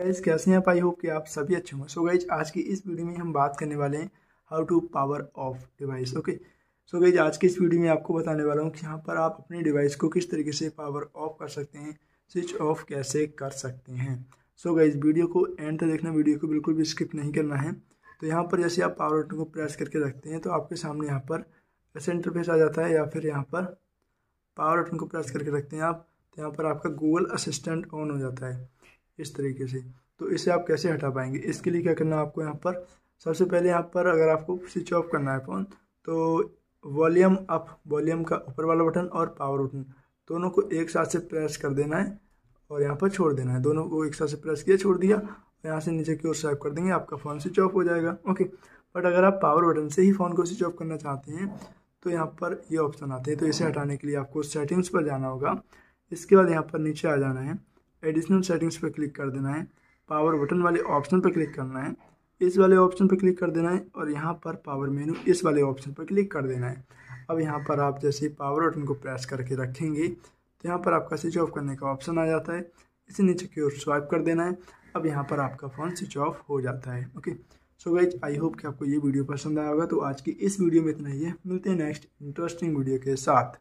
guys कैसे हैं आप आई होप कि आप सभी अच्छे होंगे सो गाइज आज की इस वीडियो में हम बात करने वाले हैं how to power off device okay so guys आज की इस वीडियो में आपको बताने वाला हूँ कि यहाँ पर आप अपने डिवाइस को किस तरीके से पावर ऑफ कर सकते हैं स्विच ऑफ कैसे कर सकते हैं सो so वीडियो को एंड तक देखना वीडियो को बिल्कुल भी स्किप नहीं करना है तो यहाँ पर जैसे आप पावर बटन को प्रेस करके रखते हैं तो आपके सामने यहाँ पर ऐसे इंटरफेस आ जाता है या फिर यहाँ पर पावर बटन को प्रेस करके रखते हैं आप तो यहाँ पर आपका गूगल असिस्टेंट ऑन हो जाता है इस तरीके से तो इसे आप कैसे हटा पाएंगे इसके लिए क्या करना है आपको यहाँ पर सबसे पहले यहाँ पर अगर आपको स्विच ऑफ करना है फ़ोन तो वॉल्यूम अप वॉल्यूम का ऊपर वाला बटन और पावर बटन दोनों को एक साथ से प्रेस कर देना है और यहाँ पर छोड़ देना है दोनों को एक साथ से प्रेस किया छोड़ दिया और यहाँ से नीचे की ओर स्वाइप कर देंगे आपका फ़ोन स्विच ऑफ हो जाएगा ओके बट अगर आप पावर बटन से ही फ़ोन को स्विच ऑफ करना चाहते हैं तो यहाँ पर ये यह ऑप्शन आते हैं तो इसे हटाने के लिए आपको सेटिंग्स पर जाना होगा इसके बाद यहाँ पर नीचे आ जाना है एडिशनल सेटिंग्स पर क्लिक कर देना है पावर बटन वाले ऑप्शन पर क्लिक करना है इस वाले ऑप्शन पर क्लिक कर देना है और यहाँ पर पावर मेनू इस वाले ऑप्शन पर क्लिक कर देना है अब यहाँ पर आप जैसे पावर बटन को प्रेस करके रखेंगे तो यहाँ पर आपका स्विच ऑफ करने का ऑप्शन आ जाता है इसे नीचे की ओर स्वाइप कर देना है अब यहाँ पर आपका फ़ोन स्विच ऑफ हो जाता है okay so guys I hope कि आपको ये वीडियो पसंद आया होगा तो आज की इस वीडियो में इतना ही है मिलते हैं नेक्स्ट इंटरेस्टिंग वीडियो के साथ